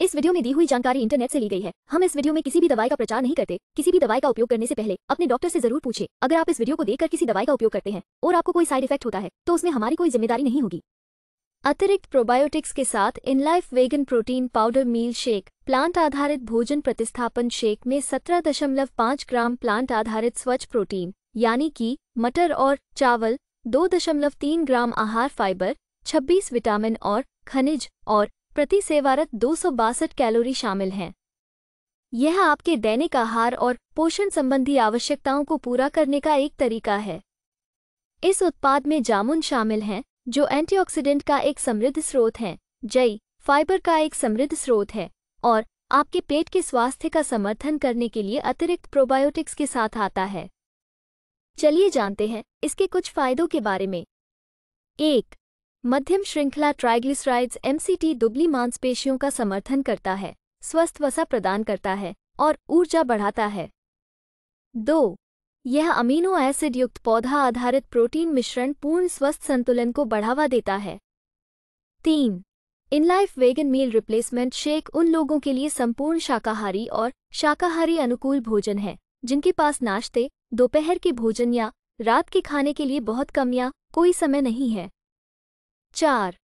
इस वीडियो में दी हुई जानकारी इंटरनेट से ली गई है हम इस वीडियो में किसी भी दवाई का प्रचार नहीं करते किसी भी दवाई का उपयोग करने से पहले अपने डॉक्टर से जरूर पूछे अगर आप इस वीडियो को देखकर किसी दवाई का उपयोग करते हैं और आपको कोई साइड इफेक्ट होता है तो उसमें हमारी कोई जिम्मेदारी नहीं होगी अतिरिक्त प्रोबायोटिक्स के साथ Inlife vegan protein powder meal shake plant आधारित भोजन प्रतिस्थापन शेक में सत्रह ग्राम प्लांट आधारित स्वच्छ प्रोटीन यानी कि मटर और चावल दो ग्राम आहार फाइबर छब्बीस विटामिन और खनिज और प्रति सेवारत दो कैलोरी शामिल हैं यह आपके दैनिक आहार और पोषण संबंधी आवश्यकताओं को पूरा करने का एक तरीका है इस उत्पाद में जामुन शामिल हैं जो एंटीऑक्सीडेंट का एक समृद्ध स्रोत हैं जई फाइबर का एक समृद्ध स्रोत है और आपके पेट के स्वास्थ्य का समर्थन करने के लिए अतिरिक्त प्रोबायोटिक्स के साथ आता है चलिए जानते हैं इसके कुछ फायदों के बारे में एक मध्यम श्रृंखला ट्राइग्लिसराइड्स एमसीटी दुबली मांसपेशियों का समर्थन करता है स्वस्थ वसा प्रदान करता है और ऊर्जा बढ़ाता है दो यह अमीनो एसिड युक्त पौधा आधारित प्रोटीन मिश्रण पूर्ण स्वस्थ संतुलन को बढ़ावा देता है तीन Inlife vegan meal replacement shake उन लोगों के लिए संपूर्ण शाकाहारी और शाकाहारी अनुकूल भोजन है जिनके पास नाश्ते दोपहर के भोजन या रात के खाने के लिए बहुत कम या कोई समय नहीं है चार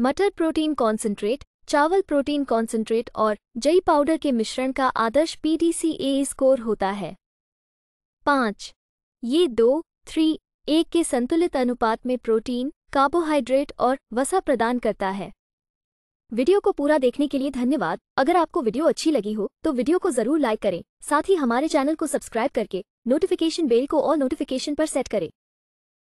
मटर प्रोटीन कॉन्सेंट्रेट चावल प्रोटीन कॉन्सेंट्रेट और जई पाउडर के मिश्रण का आदर्श पीडीसीए स्कोर होता है पाँच ये दो थ्री एक के संतुलित अनुपात में प्रोटीन कार्बोहाइड्रेट और वसा प्रदान करता है वीडियो को पूरा देखने के लिए धन्यवाद अगर आपको वीडियो अच्छी लगी हो तो वीडियो को जरूर लाइक करें साथ ही हमारे चैनल को सब्सक्राइब करके नोटिफिकेशन बेल को ऑल नोटिफिकेशन पर सेट करें